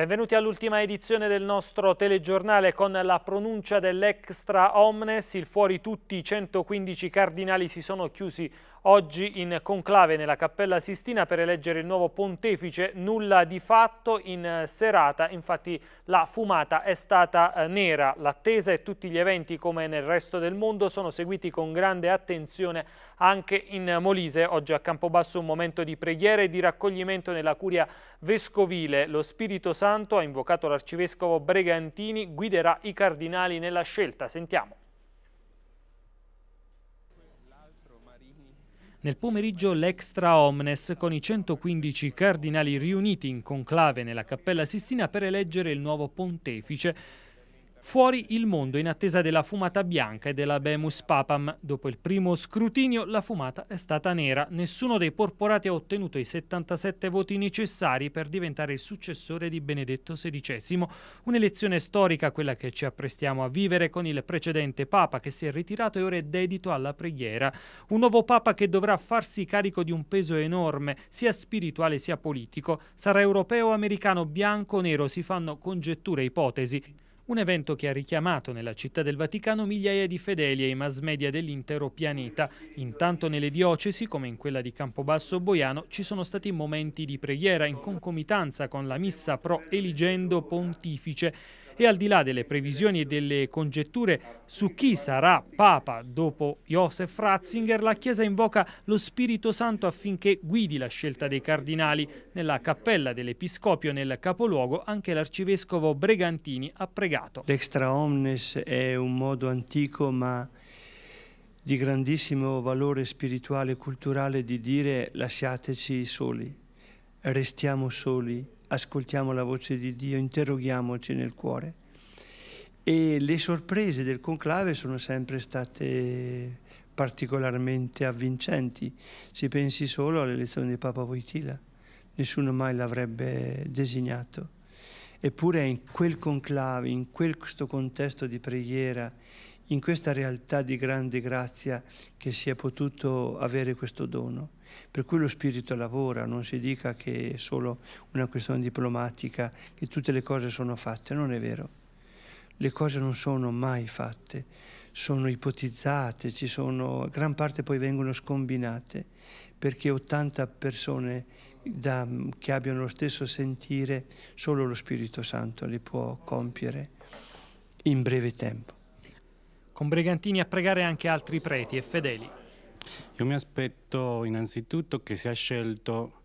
Benvenuti all'ultima edizione del nostro telegiornale con la pronuncia dell'extra omnes. Il fuori tutti i 115 cardinali si sono chiusi Oggi in conclave nella Cappella Sistina per eleggere il nuovo pontefice, nulla di fatto in eh, serata, infatti la fumata è stata eh, nera. L'attesa e tutti gli eventi come nel resto del mondo sono seguiti con grande attenzione anche in Molise. Oggi a Campobasso un momento di preghiera e di raccoglimento nella curia vescovile. Lo Spirito Santo, ha invocato l'arcivescovo Bregantini, guiderà i cardinali nella scelta. Sentiamo. Nel pomeriggio l'extra omnes con i 115 cardinali riuniti in conclave nella Cappella Sistina per eleggere il nuovo pontefice Fuori il mondo in attesa della fumata bianca e della Bemus Papam. Dopo il primo scrutinio la fumata è stata nera. Nessuno dei porporati ha ottenuto i 77 voti necessari per diventare il successore di Benedetto XVI. Un'elezione storica quella che ci apprestiamo a vivere con il precedente Papa che si è ritirato e ora è dedito alla preghiera. Un nuovo Papa che dovrà farsi carico di un peso enorme, sia spirituale sia politico. Sarà europeo, americano, bianco, nero, si fanno congetture e ipotesi. Un evento che ha richiamato nella città del Vaticano migliaia di fedeli e i mass media dell'intero pianeta. Intanto nelle diocesi, come in quella di Campobasso Boiano, ci sono stati momenti di preghiera in concomitanza con la missa pro eligendo pontifice e al di là delle previsioni e delle congetture su chi sarà Papa dopo Josef Ratzinger, la Chiesa invoca lo Spirito Santo affinché guidi la scelta dei cardinali. Nella cappella dell'Episcopio nel capoluogo anche l'arcivescovo Bregantini ha pregato. L'extra omnes è un modo antico ma di grandissimo valore spirituale e culturale di dire lasciateci soli, restiamo soli, ascoltiamo la voce di Dio, interroghiamoci nel cuore e le sorprese del conclave sono sempre state particolarmente avvincenti. Si pensi solo all'elezione di Papa Voitila, nessuno mai l'avrebbe designato. Eppure è in quel conclave, in questo contesto di preghiera, in questa realtà di grande grazia che si è potuto avere questo dono. Per cui lo spirito lavora, non si dica che è solo una questione diplomatica, che tutte le cose sono fatte, non è vero le cose non sono mai fatte, sono ipotizzate, ci sono, gran parte poi vengono scombinate, perché 80 persone da, che abbiano lo stesso sentire, solo lo Spirito Santo le può compiere in breve tempo. Con Brigantini a pregare anche altri preti e fedeli. Io mi aspetto innanzitutto che sia scelto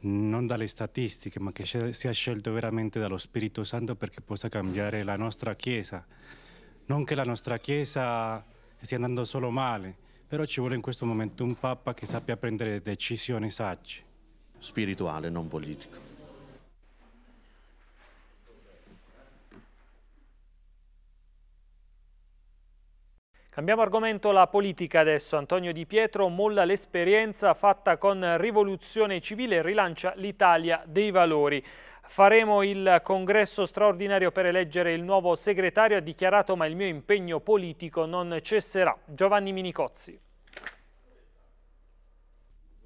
non dalle statistiche, ma che sia scelto veramente dallo Spirito Santo perché possa cambiare la nostra Chiesa. Non che la nostra Chiesa stia andando solo male, però ci vuole in questo momento un Papa che sappia prendere decisioni sagge. Spirituale, non politico. Cambiamo argomento la politica adesso. Antonio Di Pietro molla l'esperienza fatta con rivoluzione civile e rilancia l'Italia dei valori. Faremo il congresso straordinario per eleggere il nuovo segretario, ha dichiarato ma il mio impegno politico non cesserà. Giovanni Minicozzi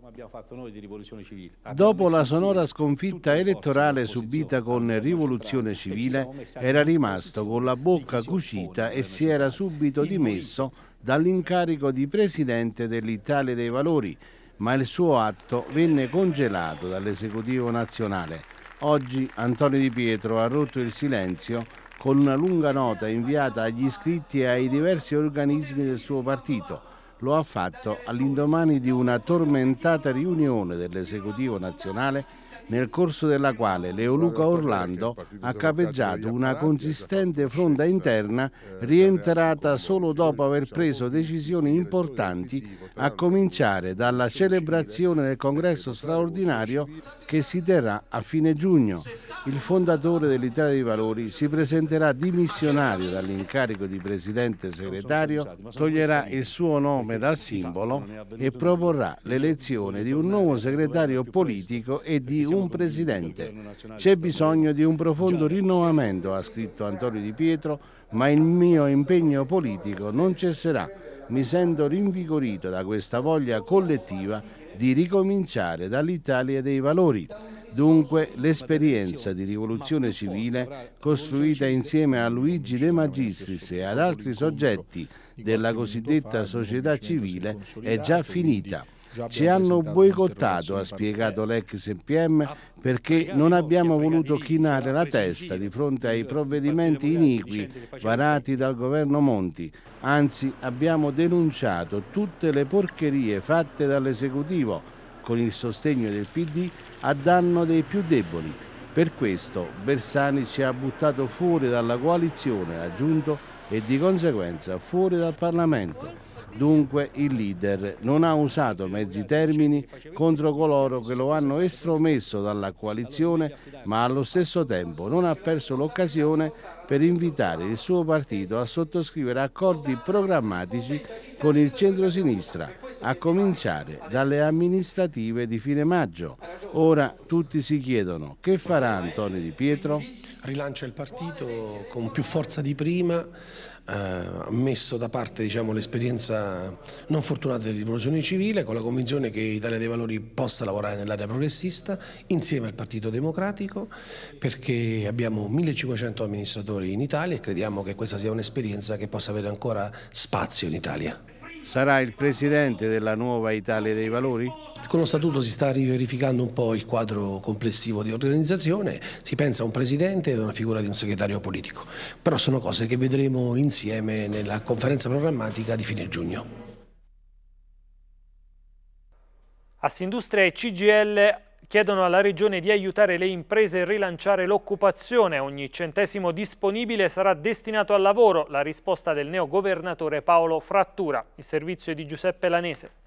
come abbiamo fatto noi di rivoluzione civile. Dopo la sonora sconfitta elettorale subita con rivoluzione civile, era rimasto con la bocca cucita e si era subito dimesso dall'incarico di presidente dell'Italia dei Valori, ma il suo atto venne congelato dall'esecutivo nazionale. Oggi Antonio Di Pietro ha rotto il silenzio con una lunga nota inviata agli iscritti e ai diversi organismi del suo partito lo ha fatto all'indomani di una tormentata riunione dell'esecutivo nazionale nel corso della quale Leoluca Orlando ha capeggiato una consistente fronda interna rientrata solo dopo aver preso decisioni importanti a cominciare dalla celebrazione del congresso straordinario che si terrà a fine giugno. Il fondatore dell'Italia dei Valori si presenterà dimissionario dall'incarico di presidente segretario, toglierà il suo nome dal simbolo e proporrà l'elezione di un nuovo segretario politico e di un un presidente. C'è bisogno di un profondo rinnovamento, ha scritto Antonio Di Pietro, ma il mio impegno politico non cesserà. Mi sento rinvigorito da questa voglia collettiva di ricominciare dall'Italia dei valori. Dunque l'esperienza di rivoluzione civile costruita insieme a Luigi De Magistris e ad altri soggetti della cosiddetta società civile è già finita. Ci hanno boicottato, ha spiegato l'ex PM, ah, perché non abbiamo voluto chinare la testa di fronte ai provvedimenti iniqui varati dal governo Monti. Anzi, abbiamo denunciato tutte le porcherie fatte dall'esecutivo con il sostegno del PD a danno dei più deboli. Per questo Bersani ci ha buttato fuori dalla coalizione, ha aggiunto, e di conseguenza fuori dal Parlamento. Dunque il leader non ha usato mezzi termini contro coloro che lo hanno estromesso dalla coalizione, ma allo stesso tempo non ha perso l'occasione per invitare il suo partito a sottoscrivere accordi programmatici con il centro-sinistra, a cominciare dalle amministrative di fine maggio. Ora tutti si chiedono che farà Antonio Di Pietro? Rilancia il partito con più forza di prima eh, messo da parte diciamo, l'esperienza non fortunata della rivoluzione civile con la convinzione che Italia dei Valori possa lavorare nell'area progressista insieme al Partito Democratico perché abbiamo 1500 amministratori in Italia e crediamo che questa sia un'esperienza che possa avere ancora spazio in Italia. Sarà il presidente della nuova Italia dei Valori? Con lo statuto si sta riverificando un po' il quadro complessivo di organizzazione, si pensa a un presidente e a una figura di un segretario politico, però sono cose che vedremo insieme nella conferenza programmatica di fine giugno. Assindustria e CGL chiedono alla Regione di aiutare le imprese a rilanciare l'occupazione. Ogni centesimo disponibile sarà destinato al lavoro, la risposta del neo governatore Paolo Frattura, il servizio di Giuseppe Lanese.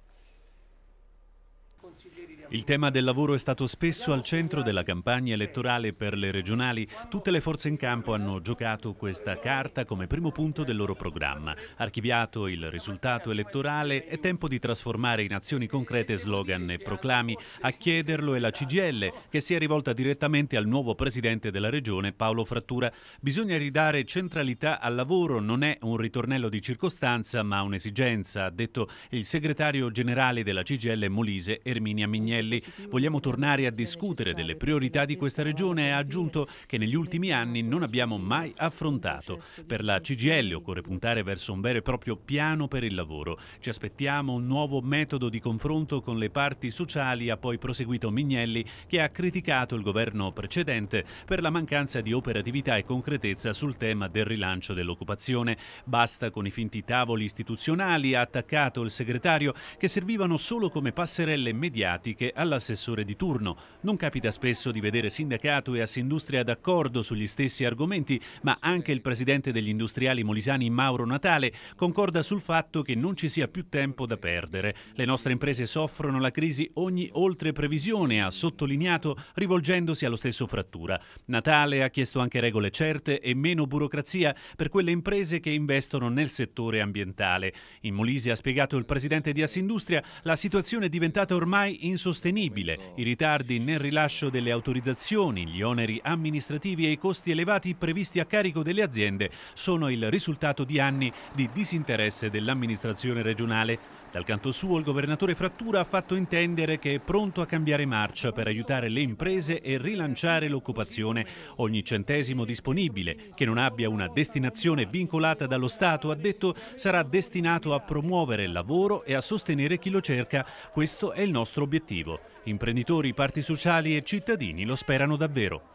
Il tema del lavoro è stato spesso al centro della campagna elettorale per le regionali. Tutte le forze in campo hanno giocato questa carta come primo punto del loro programma. Archiviato il risultato elettorale, è tempo di trasformare in azioni concrete slogan e proclami. A chiederlo è la CGL, che si è rivolta direttamente al nuovo presidente della regione, Paolo Frattura. Bisogna ridare centralità al lavoro, non è un ritornello di circostanza, ma un'esigenza, ha detto il segretario generale della CGL Molise, Erminia Mignetti. Toninelli, vogliamo tornare a discutere delle priorità di questa regione e ha aggiunto che negli ultimi anni non abbiamo mai affrontato. Per la CGL occorre puntare verso un vero e proprio piano per il lavoro. Ci aspettiamo un nuovo metodo di confronto con le parti sociali, ha poi proseguito Mignelli, che ha criticato il governo precedente per la mancanza di operatività e concretezza sul tema del rilancio dell'occupazione. Basta con i finti tavoli istituzionali, ha attaccato il segretario, che servivano solo come passerelle mediatiche anche all'assessore di turno. Non capita spesso di vedere sindacato e assindustria d'accordo sugli stessi argomenti, ma anche il presidente degli industriali molisani Mauro Natale concorda sul fatto che non ci sia più tempo da perdere. Le nostre imprese soffrono la crisi ogni oltre previsione, ha sottolineato rivolgendosi allo stesso Frattura. Natale ha chiesto anche regole certe e meno burocrazia per quelle imprese che investono nel settore ambientale. In Molise ha spiegato il presidente di Assindustria, la situazione è diventata ormai insostenibile insostenibile, i ritardi nel rilascio delle autorizzazioni, gli oneri amministrativi e i costi elevati previsti a carico delle aziende sono il risultato di anni di disinteresse dell'amministrazione regionale. Dal canto suo il governatore Frattura ha fatto intendere che è pronto a cambiare marcia per aiutare le imprese e rilanciare l'occupazione. Ogni centesimo disponibile, che non abbia una destinazione vincolata dallo Stato, ha detto sarà destinato a promuovere il lavoro e a sostenere chi lo cerca. Questo è il nostro obiettivo. Imprenditori, parti sociali e cittadini lo sperano davvero.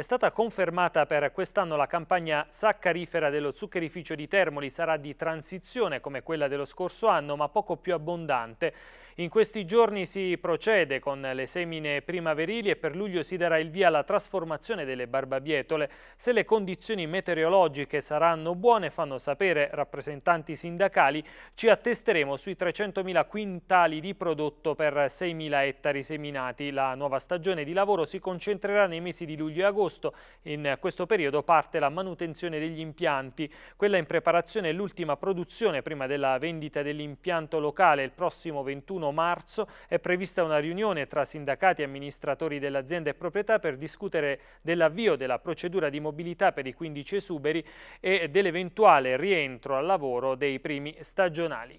È stata confermata per quest'anno la campagna saccarifera dello zuccherificio di Termoli, sarà di transizione come quella dello scorso anno ma poco più abbondante. In questi giorni si procede con le semine primaverili e per luglio si darà il via alla trasformazione delle barbabietole. Se le condizioni meteorologiche saranno buone, fanno sapere rappresentanti sindacali, ci attesteremo sui 300.000 quintali di prodotto per 6.000 ettari seminati. La nuova stagione di lavoro si concentrerà nei mesi di luglio e agosto. In questo periodo parte la manutenzione degli impianti. Quella in preparazione è l'ultima produzione prima della vendita dell'impianto locale il prossimo 21 31 marzo è prevista una riunione tra sindacati, amministratori dell'azienda e proprietà per discutere dell'avvio della procedura di mobilità per i 15 esuberi e dell'eventuale rientro al lavoro dei primi stagionali.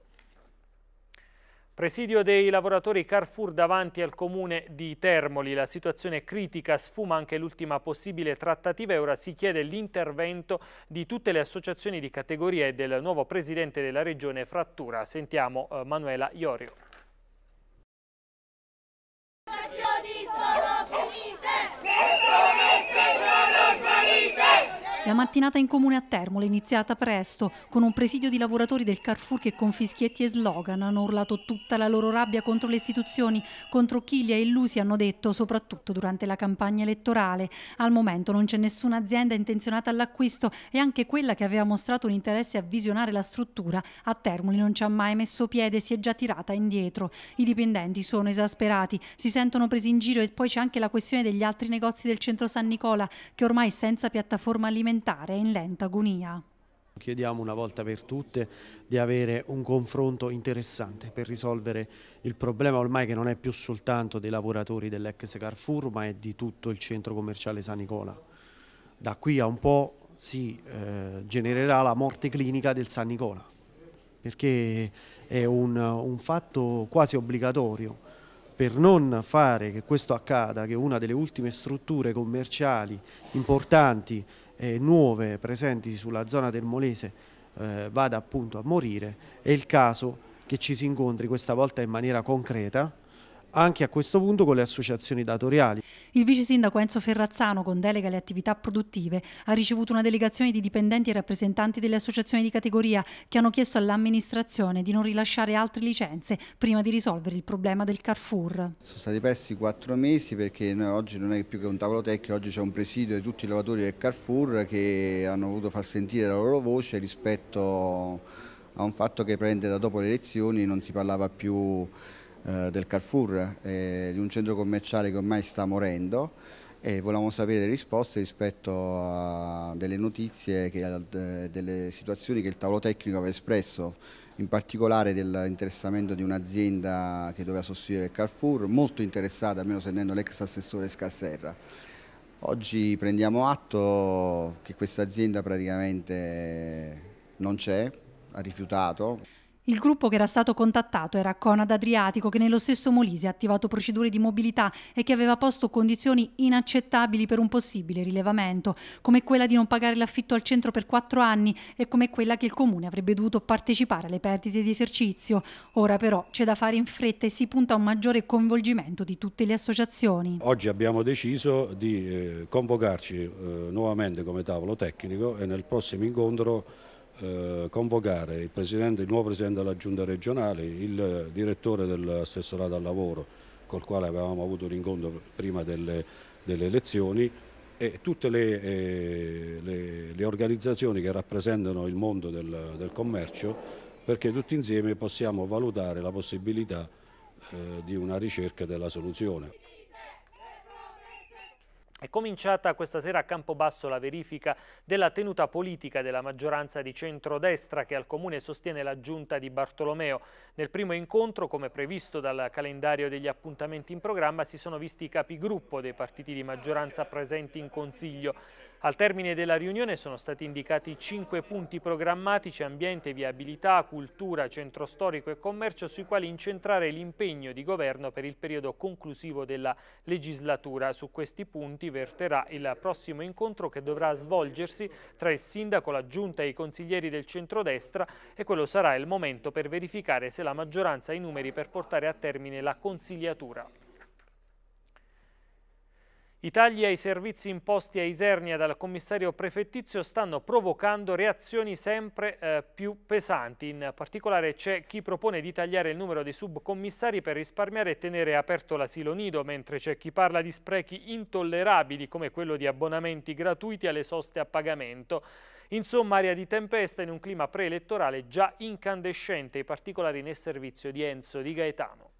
Presidio dei lavoratori Carrefour davanti al comune di Termoli. La situazione critica sfuma anche l'ultima possibile trattativa e ora si chiede l'intervento di tutte le associazioni di categoria e del nuovo presidente della regione Frattura. Sentiamo eh, Manuela Iorio. La mattinata in comune a Termole è iniziata presto, con un presidio di lavoratori del Carrefour che con fischietti e slogan hanno urlato tutta la loro rabbia contro le istituzioni, contro chi li ha illusi hanno detto, soprattutto durante la campagna elettorale. Al momento non c'è nessuna azienda intenzionata all'acquisto e anche quella che aveva mostrato un interesse a visionare la struttura a Termoli non ci ha mai messo piede, si è già tirata indietro. I dipendenti sono esasperati, si sentono presi in giro e poi c'è anche la questione degli altri negozi del centro San Nicola che ormai senza piattaforma alimentare parlamentare in lenta agonia. Chiediamo una volta per tutte di avere un confronto interessante per risolvere il problema ormai che non è più soltanto dei lavoratori dell'ex Carrefour ma è di tutto il centro commerciale San Nicola. Da qui a un po' si eh, genererà la morte clinica del San Nicola perché è un, un fatto quasi obbligatorio per non fare che questo accada, che una delle ultime strutture commerciali importanti eh, nuove presenti sulla zona del Molese eh, vada appunto a morire, è il caso che ci si incontri questa volta in maniera concreta anche a questo punto con le associazioni datoriali. Il vice sindaco Enzo Ferrazzano, con delega alle attività produttive, ha ricevuto una delegazione di dipendenti e rappresentanti delle associazioni di categoria che hanno chiesto all'amministrazione di non rilasciare altre licenze prima di risolvere il problema del Carrefour. Sono stati persi quattro mesi perché noi oggi non è più che un tavolo tecnico, oggi c'è un presidio di tutti i lavoratori del Carrefour che hanno voluto far sentire la loro voce rispetto a un fatto che prende da dopo le elezioni non si parlava più eh, del Carrefour, eh, di un centro commerciale che ormai sta morendo e volevamo sapere le risposte rispetto a delle notizie, che, eh, delle situazioni che il tavolo tecnico aveva espresso, in particolare dell'interessamento di un'azienda che doveva sostituire il Carrefour, molto interessata, almeno sentendo l'ex assessore Scasserra. Oggi prendiamo atto che questa azienda praticamente non c'è, ha rifiutato. Il gruppo che era stato contattato era Conad Adriatico che nello stesso Molise ha attivato procedure di mobilità e che aveva posto condizioni inaccettabili per un possibile rilevamento, come quella di non pagare l'affitto al centro per quattro anni e come quella che il comune avrebbe dovuto partecipare alle perdite di esercizio. Ora però c'è da fare in fretta e si punta a un maggiore coinvolgimento di tutte le associazioni. Oggi abbiamo deciso di eh, convocarci eh, nuovamente come tavolo tecnico e nel prossimo incontro eh, convocare il, il, nuovo Presidente della Giunta regionale, il direttore dell'assessorato al lavoro col quale avevamo avuto un incontro prima delle, delle elezioni e tutte le, eh, le, le, organizzazioni che rappresentano il mondo del, del, commercio perché tutti insieme possiamo valutare la possibilità eh, di una ricerca della soluzione. È cominciata questa sera a Campobasso la verifica della tenuta politica della maggioranza di centrodestra che al Comune sostiene la giunta di Bartolomeo. Nel primo incontro, come previsto dal calendario degli appuntamenti in programma, si sono visti i capigruppo dei partiti di maggioranza presenti in Consiglio. Al termine della riunione sono stati indicati cinque punti programmatici ambiente, viabilità, cultura, centro storico e commercio sui quali incentrare l'impegno di governo per il periodo conclusivo della legislatura. Su questi punti verterà il prossimo incontro che dovrà svolgersi tra il sindaco, la giunta e i consiglieri del centrodestra e quello sarà il momento per verificare se la maggioranza ha i numeri per portare a termine la consigliatura. I tagli ai servizi imposti a Isernia dal commissario prefettizio stanno provocando reazioni sempre eh, più pesanti. In particolare c'è chi propone di tagliare il numero dei subcommissari per risparmiare e tenere aperto l'asilo nido, mentre c'è chi parla di sprechi intollerabili come quello di abbonamenti gratuiti alle soste a pagamento. Insomma, aria di tempesta in un clima preelettorale già incandescente, i particolari nel servizio di Enzo Di Gaetano.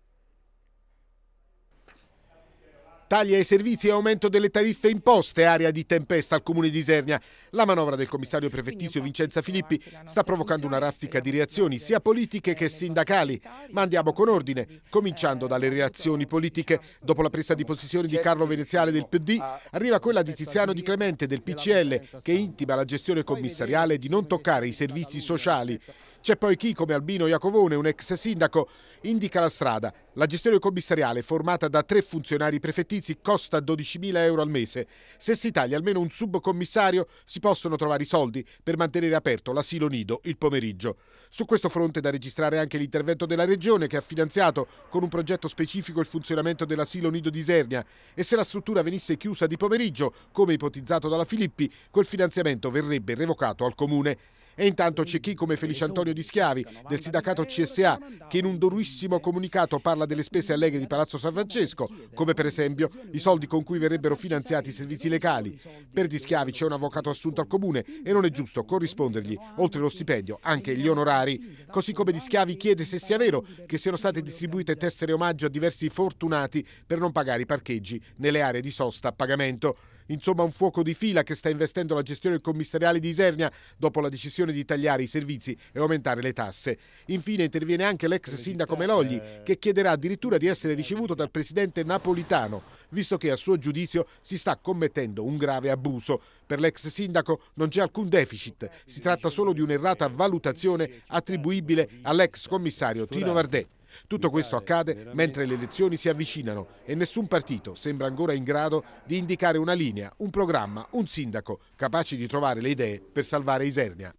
Tagli ai servizi e aumento delle tariffe imposte, area di tempesta al comune di Isernia. La manovra del commissario prefettizio Vincenza Filippi sta provocando una raffica di reazioni, sia politiche che sindacali. Ma andiamo con ordine, cominciando dalle reazioni politiche. Dopo la presa di posizione di Carlo Veneziale del PD, arriva quella di Tiziano Di Clemente del PCL, che intima la gestione commissariale di non toccare i servizi sociali. C'è poi chi, come Albino Iacovone, un ex sindaco, indica la strada. La gestione commissariale, formata da tre funzionari prefettizi, costa 12.000 euro al mese. Se si taglia almeno un subcommissario, si possono trovare i soldi per mantenere aperto l'asilo nido il pomeriggio. Su questo fronte è da registrare anche l'intervento della Regione, che ha finanziato con un progetto specifico il funzionamento dell'asilo nido di Isernia. E se la struttura venisse chiusa di pomeriggio, come ipotizzato dalla Filippi, quel finanziamento verrebbe revocato al Comune. E intanto c'è chi, come Felice Antonio Di Schiavi, del sindacato CSA, che in un durissimo comunicato parla delle spese allegre di Palazzo San Francesco, come per esempio i soldi con cui verrebbero finanziati i servizi legali. Per Di Schiavi c'è un avvocato assunto al comune e non è giusto corrispondergli, oltre lo stipendio, anche gli onorari. Così come Di Schiavi chiede se sia vero che siano state distribuite tessere omaggio a diversi fortunati per non pagare i parcheggi nelle aree di sosta a pagamento. Insomma un fuoco di fila che sta investendo la gestione commissariale di Isernia dopo la decisione di tagliare i servizi e aumentare le tasse. Infine interviene anche l'ex sindaco Melogli eh, che chiederà addirittura di essere ricevuto dal presidente napolitano, visto che a suo giudizio si sta commettendo un grave abuso. Per l'ex sindaco non c'è alcun deficit, si tratta solo di un'errata valutazione attribuibile all'ex commissario Tino Vardè. Tutto questo accade mentre le elezioni si avvicinano e nessun partito sembra ancora in grado di indicare una linea, un programma, un sindaco capaci di trovare le idee per salvare Isernia.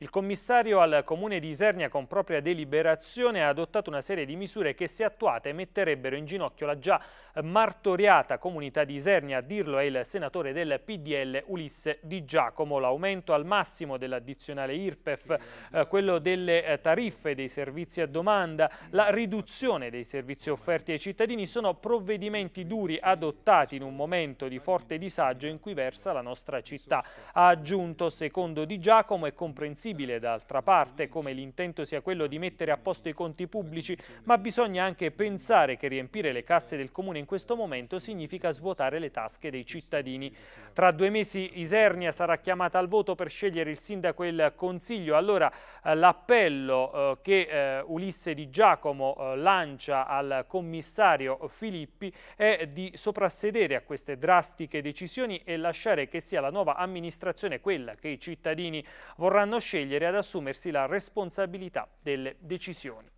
Il commissario al comune di Isernia con propria deliberazione ha adottato una serie di misure che se attuate metterebbero in ginocchio la già martoriata comunità di Isernia. A dirlo è il senatore del PDL Ulisse Di Giacomo. L'aumento al massimo dell'addizionale IRPEF, eh, quello delle eh, tariffe dei servizi a domanda, la riduzione dei servizi offerti ai cittadini sono provvedimenti duri adottati in un momento di forte disagio in cui versa la nostra città. Ha aggiunto, secondo Di Giacomo, è comprensibile comprensibile d'altra parte come l'intento sia quello di mettere a posto i conti pubblici, ma bisogna anche pensare che riempire le casse del Comune in questo momento significa svuotare le tasche dei cittadini. Tra due mesi Isernia sarà chiamata al voto per scegliere il sindaco e il Consiglio. Allora eh, l'appello eh, che eh, Ulisse Di Giacomo lancia al commissario Filippi è di soprassedere a queste drastiche decisioni e lasciare che sia la nuova amministrazione quella che i cittadini vorranno scegliere scegliere ad assumersi la responsabilità delle decisioni.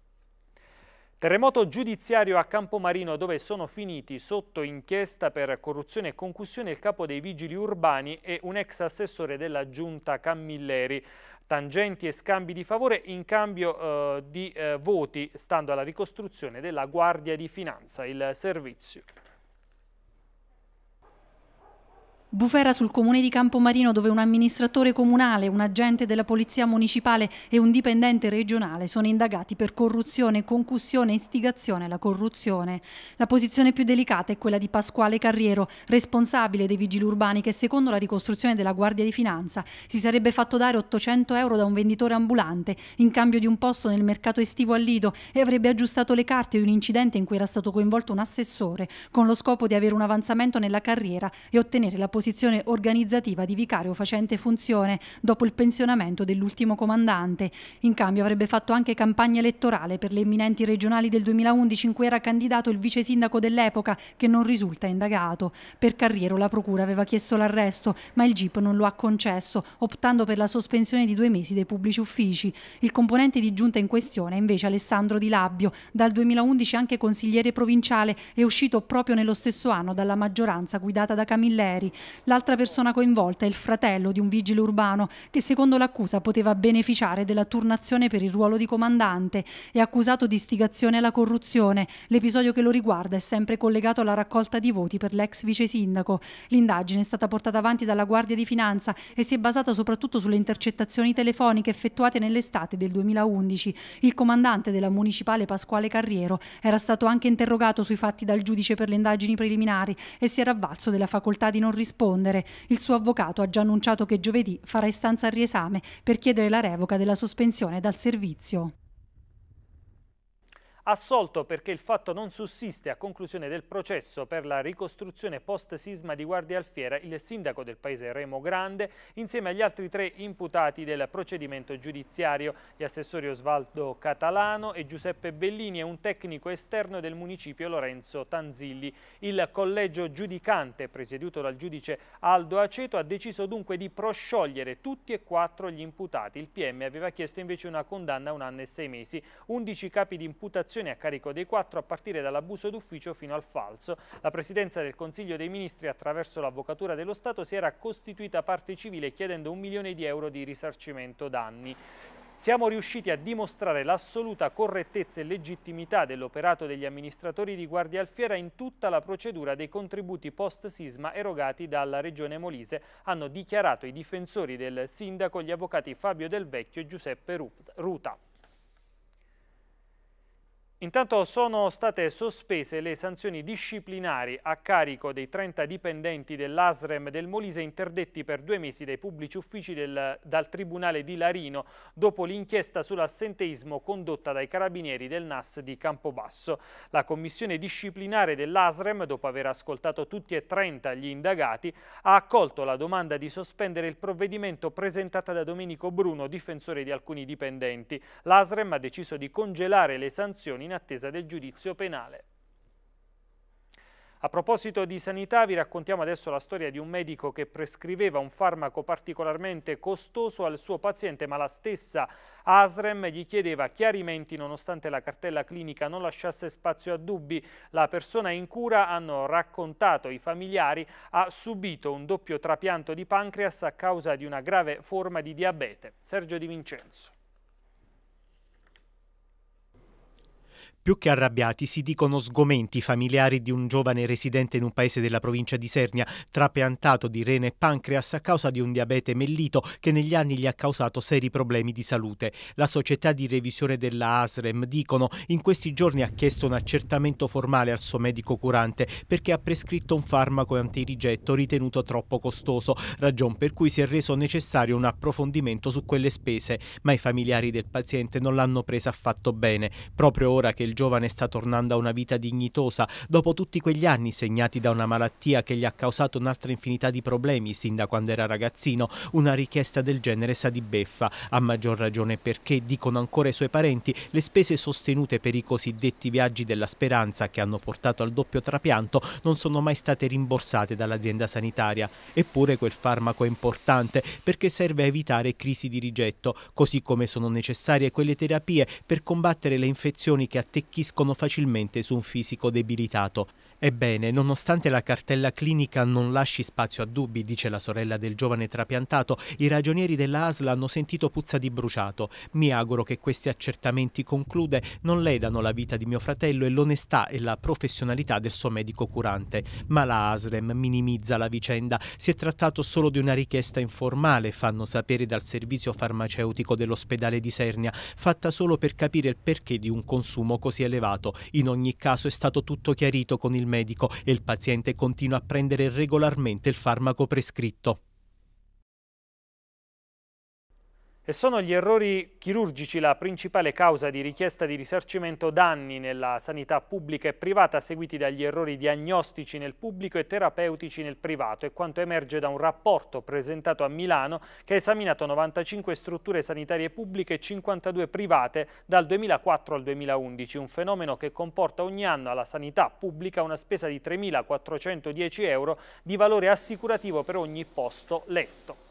Terremoto giudiziario a Campomarino dove sono finiti sotto inchiesta per corruzione e concussione il capo dei vigili urbani e un ex assessore della giunta Cammilleri. Tangenti e scambi di favore in cambio eh, di eh, voti, stando alla ricostruzione della Guardia di Finanza, il servizio. Bufera sul comune di Campomarino dove un amministratore comunale, un agente della polizia municipale e un dipendente regionale sono indagati per corruzione, concussione, e istigazione alla corruzione. La posizione più delicata è quella di Pasquale Carriero, responsabile dei vigili urbani che secondo la ricostruzione della Guardia di Finanza si sarebbe fatto dare 800 euro da un venditore ambulante in cambio di un posto nel mercato estivo a Lido e avrebbe aggiustato le carte di un incidente in cui era stato coinvolto un assessore con lo scopo di avere un avanzamento nella carriera e ottenere la posizione posizione organizzativa di vicario facente funzione dopo il pensionamento dell'ultimo comandante. In cambio avrebbe fatto anche campagna elettorale per le imminenti regionali del 2011 in cui era candidato il vice sindaco dell'epoca che non risulta indagato. Per Carriero la procura aveva chiesto l'arresto ma il GIP non lo ha concesso optando per la sospensione di due mesi dei pubblici uffici. Il componente di giunta in questione è invece Alessandro Di Labbio, dal 2011 anche consigliere provinciale e uscito proprio nello stesso anno dalla maggioranza guidata da Camilleri. L'altra persona coinvolta è il fratello di un vigile urbano che secondo l'accusa poteva beneficiare della turnazione per il ruolo di comandante. È accusato di istigazione alla corruzione. L'episodio che lo riguarda è sempre collegato alla raccolta di voti per l'ex vice sindaco. L'indagine è stata portata avanti dalla Guardia di Finanza e si è basata soprattutto sulle intercettazioni telefoniche effettuate nell'estate del 2011. Il comandante della municipale Pasquale Carriero era stato anche interrogato sui fatti dal giudice per le indagini preliminari e si era avvalso della facoltà di non rispondere rispondere. Il suo avvocato ha già annunciato che giovedì farà istanza al riesame per chiedere la revoca della sospensione dal servizio assolto perché il fatto non sussiste a conclusione del processo per la ricostruzione post-sisma di Guardia Alfiera, il sindaco del paese Remo Grande, insieme agli altri tre imputati del procedimento giudiziario, gli assessori Osvaldo Catalano e Giuseppe Bellini e un tecnico esterno del municipio Lorenzo Tanzilli. Il collegio giudicante, presieduto dal giudice Aldo Aceto, ha deciso dunque di prosciogliere tutti e quattro gli imputati. Il PM aveva chiesto invece una condanna a un anno e sei mesi. 11 capi di imputazione imputazioni a carico dei quattro a partire dall'abuso d'ufficio fino al falso. La Presidenza del Consiglio dei Ministri attraverso l'Avvocatura dello Stato si era costituita parte civile chiedendo un milione di euro di risarcimento danni. Siamo riusciti a dimostrare l'assoluta correttezza e legittimità dell'operato degli amministratori di Guardia Alfiera in tutta la procedura dei contributi post-sisma erogati dalla Regione Molise, hanno dichiarato i difensori del sindaco gli avvocati Fabio Del Vecchio e Giuseppe Ruta. Intanto sono state sospese le sanzioni disciplinari a carico dei 30 dipendenti dell'ASREM del Molise interdetti per due mesi dai pubblici uffici del, dal Tribunale di Larino dopo l'inchiesta sull'assenteismo condotta dai carabinieri del NAS di Campobasso. La commissione disciplinare dell'ASREM, dopo aver ascoltato tutti e 30 gli indagati, ha accolto la domanda di sospendere il provvedimento presentata da Domenico Bruno, difensore di alcuni dipendenti. L'ASREM ha deciso di congelare le sanzioni in attesa del giudizio penale. A proposito di sanità vi raccontiamo adesso la storia di un medico che prescriveva un farmaco particolarmente costoso al suo paziente ma la stessa Asrem gli chiedeva chiarimenti nonostante la cartella clinica non lasciasse spazio a dubbi. La persona in cura, hanno raccontato i familiari, ha subito un doppio trapianto di pancreas a causa di una grave forma di diabete. Sergio Di Vincenzo. Più che arrabbiati si dicono sgomenti i familiari di un giovane residente in un paese della provincia di Sernia, trapiantato di rene e pancreas a causa di un diabete mellito che negli anni gli ha causato seri problemi di salute. La società di revisione della ASREM, dicono, in questi giorni ha chiesto un accertamento formale al suo medico curante perché ha prescritto un farmaco antirigetto ritenuto troppo costoso, ragion per cui si è reso necessario un approfondimento su quelle spese, ma i familiari del paziente non l'hanno presa affatto bene. Proprio ora che il il giovane sta tornando a una vita dignitosa dopo tutti quegli anni segnati da una malattia che gli ha causato un'altra infinità di problemi sin da quando era ragazzino. Una richiesta del genere sa di beffa, a maggior ragione perché, dicono ancora i suoi parenti, le spese sostenute per i cosiddetti viaggi della speranza che hanno portato al doppio trapianto non sono mai state rimborsate dall'azienda sanitaria. Eppure quel farmaco è importante perché serve a evitare crisi di rigetto, così come sono necessarie quelle terapie per combattere le infezioni che attendono attecchiscono facilmente su un fisico debilitato. Ebbene, nonostante la cartella clinica non lasci spazio a dubbi, dice la sorella del giovane trapiantato, i ragionieri dell'ASL hanno sentito puzza di bruciato. Mi auguro che questi accertamenti conclude non ledano la vita di mio fratello e l'onestà e la professionalità del suo medico curante. Ma la ASREM minimizza la vicenda. Si è trattato solo di una richiesta informale, fanno sapere dal servizio farmaceutico dell'ospedale di Sernia, fatta solo per capire il perché di un consumo così così elevato. In ogni caso è stato tutto chiarito con il medico e il paziente continua a prendere regolarmente il farmaco prescritto. e sono gli errori chirurgici la principale causa di richiesta di risarcimento danni nella sanità pubblica e privata seguiti dagli errori diagnostici nel pubblico e terapeutici nel privato e quanto emerge da un rapporto presentato a Milano che ha esaminato 95 strutture sanitarie pubbliche e 52 private dal 2004 al 2011, un fenomeno che comporta ogni anno alla sanità pubblica una spesa di 3.410 euro di valore assicurativo per ogni posto letto.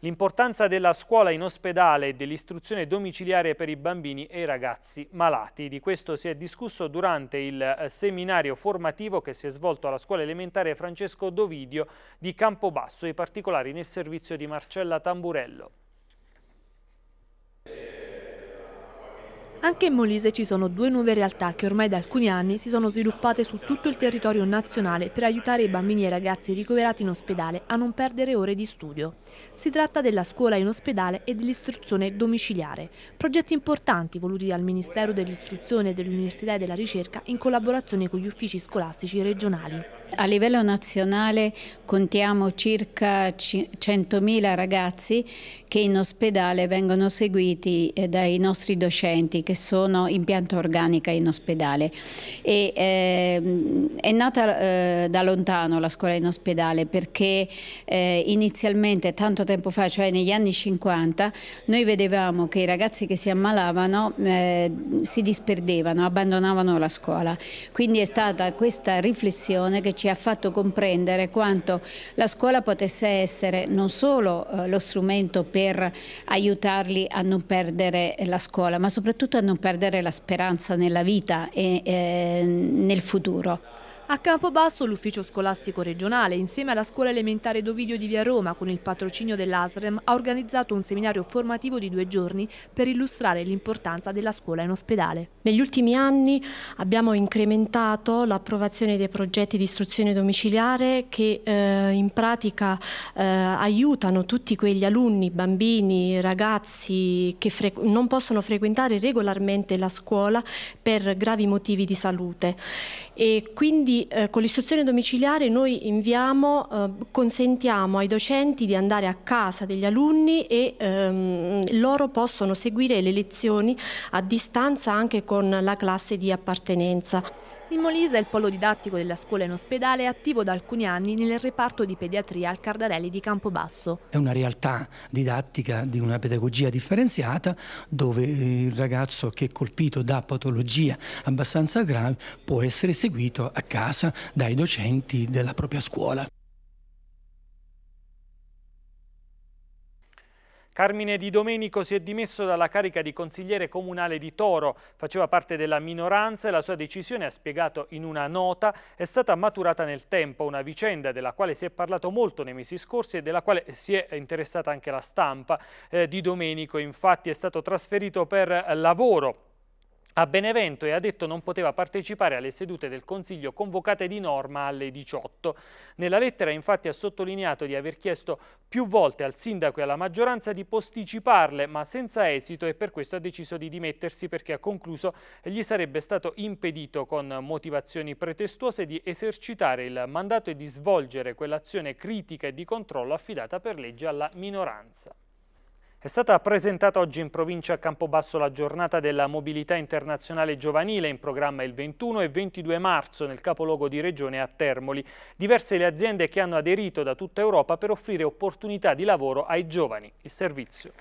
L'importanza della scuola in ospedale e dell'istruzione domiciliare per i bambini e i ragazzi malati. Di questo si è discusso durante il eh, seminario formativo che si è svolto alla scuola elementare Francesco Dovidio di Campobasso, i particolari nel servizio di Marcella Tamburello. Anche in Molise ci sono due nuove realtà che ormai da alcuni anni si sono sviluppate su tutto il territorio nazionale per aiutare i bambini e i ragazzi ricoverati in ospedale a non perdere ore di studio. Si tratta della scuola in ospedale e dell'istruzione domiciliare, progetti importanti voluti dal Ministero dell'Istruzione, dell'Università e della Ricerca in collaborazione con gli uffici scolastici regionali. A livello nazionale contiamo circa 100.000 ragazzi che in ospedale vengono seguiti eh, dai nostri docenti che sono in pianta organica in ospedale. E, eh, è nata eh, da lontano la scuola in ospedale perché eh, inizialmente tanti tanto tempo fa, cioè negli anni 50, noi vedevamo che i ragazzi che si ammalavano eh, si disperdevano, abbandonavano la scuola. Quindi è stata questa riflessione che ci ha fatto comprendere quanto la scuola potesse essere non solo eh, lo strumento per aiutarli a non perdere la scuola, ma soprattutto a non perdere la speranza nella vita e eh, nel futuro. A Campobasso l'ufficio scolastico regionale insieme alla scuola elementare Dovidio di Via Roma con il patrocinio dell'ASREM ha organizzato un seminario formativo di due giorni per illustrare l'importanza della scuola in ospedale. Negli ultimi anni abbiamo incrementato l'approvazione dei progetti di istruzione domiciliare che eh, in pratica eh, aiutano tutti quegli alunni, bambini, ragazzi che non possono frequentare regolarmente la scuola per gravi motivi di salute e quindi eh, con l'istruzione domiciliare noi inviamo, eh, consentiamo ai docenti di andare a casa degli alunni e ehm, loro possono seguire le lezioni a distanza anche con la classe di appartenenza. Il Molise è il polo didattico della scuola in ospedale attivo da alcuni anni nel reparto di pediatria al Cardarelli di Campobasso. È una realtà didattica di una pedagogia differenziata dove il ragazzo che è colpito da patologie abbastanza gravi può essere seguito a casa dai docenti della propria scuola. Carmine Di Domenico si è dimesso dalla carica di consigliere comunale di Toro, faceva parte della minoranza e la sua decisione, ha spiegato in una nota, è stata maturata nel tempo, una vicenda della quale si è parlato molto nei mesi scorsi e della quale si è interessata anche la stampa. Eh, di Domenico infatti è stato trasferito per lavoro a Benevento e ha detto non poteva partecipare alle sedute del Consiglio convocate di norma alle 18. Nella lettera infatti ha sottolineato di aver chiesto più volte al sindaco e alla maggioranza di posticiparle ma senza esito e per questo ha deciso di dimettersi perché ha concluso gli sarebbe stato impedito con motivazioni pretestuose di esercitare il mandato e di svolgere quell'azione critica e di controllo affidata per legge alla minoranza. È stata presentata oggi in provincia a Campobasso la giornata della mobilità internazionale giovanile in programma il 21 e 22 marzo nel capoluogo di regione a Termoli. Diverse le aziende che hanno aderito da tutta Europa per offrire opportunità di lavoro ai giovani. Il servizio.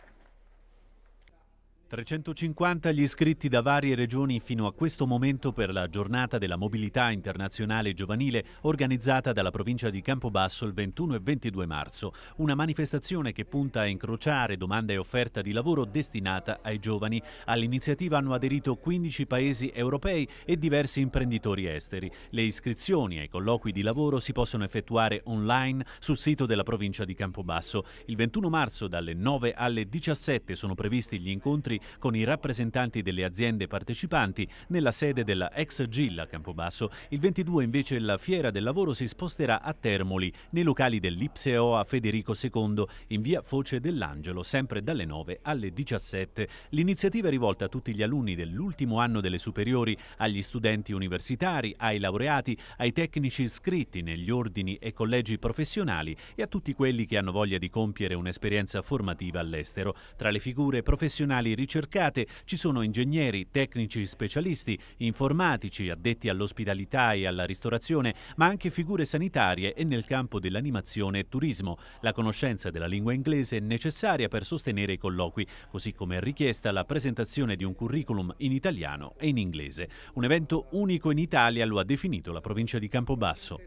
350 gli iscritti da varie regioni fino a questo momento per la giornata della mobilità internazionale giovanile organizzata dalla provincia di Campobasso il 21 e 22 marzo, una manifestazione che punta a incrociare domanda e offerta di lavoro destinata ai giovani. All'iniziativa hanno aderito 15 paesi europei e diversi imprenditori esteri. Le iscrizioni ai colloqui di lavoro si possono effettuare online sul sito della provincia di Campobasso. Il 21 marzo dalle 9 alle 17 sono previsti gli incontri incontri con i rappresentanti delle aziende partecipanti nella sede della ex Gilla a Campobasso. Il 22 invece la Fiera del Lavoro si sposterà a Termoli, nei locali dell'Ipseo a Federico II, in via Foce dell'Angelo, sempre dalle 9 alle 17. L'iniziativa è rivolta a tutti gli alunni dell'ultimo anno delle superiori, agli studenti universitari, ai laureati, ai tecnici iscritti negli ordini e collegi professionali e a tutti quelli che hanno voglia di compiere un'esperienza formativa all'estero. Tra le figure professionali ricercate ricercate ci sono ingegneri, tecnici specialisti, informatici addetti all'ospitalità e alla ristorazione, ma anche figure sanitarie e nel campo dell'animazione e turismo. La conoscenza della lingua inglese è necessaria per sostenere i colloqui, così come è richiesta la presentazione di un curriculum in italiano e in inglese. Un evento unico in Italia lo ha definito la provincia di Campobasso.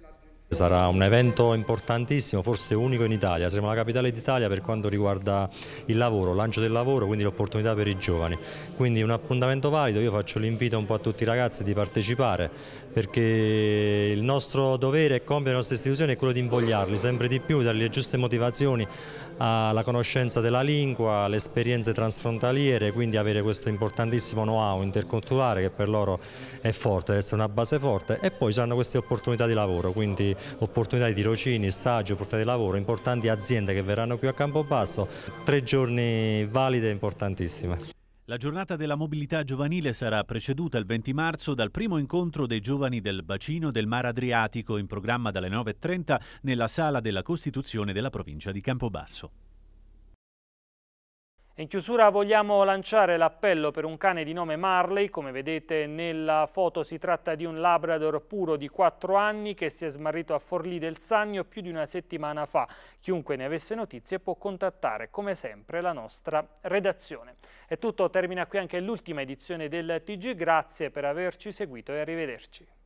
Sarà un evento importantissimo, forse unico in Italia, saremo la capitale d'Italia per quanto riguarda il lavoro, il lancio del lavoro, quindi l'opportunità per i giovani. Quindi un appuntamento valido, io faccio l'invito un po' a tutti i ragazzi di partecipare, perché il nostro dovere e compito delle nostre istituzioni è quello di invogliarli sempre di più, dargli le giuste motivazioni alla conoscenza della lingua, alle esperienze transfrontaliere, quindi avere questo importantissimo know-how interculturale che per loro è forte, deve essere una base forte e poi saranno queste opportunità di lavoro, quindi opportunità di tirocini, stagi, opportunità di lavoro, importanti aziende che verranno qui a Campobasso, tre giorni valide e importantissime. La giornata della mobilità giovanile sarà preceduta il 20 marzo dal primo incontro dei giovani del bacino del Mar Adriatico in programma dalle 9.30 nella sala della Costituzione della provincia di Campobasso. In chiusura vogliamo lanciare l'appello per un cane di nome Marley, come vedete nella foto si tratta di un Labrador puro di 4 anni che si è smarrito a Forlì del Sannio più di una settimana fa. Chiunque ne avesse notizie può contattare come sempre la nostra redazione. È tutto, termina qui anche l'ultima edizione del TG, grazie per averci seguito e arrivederci.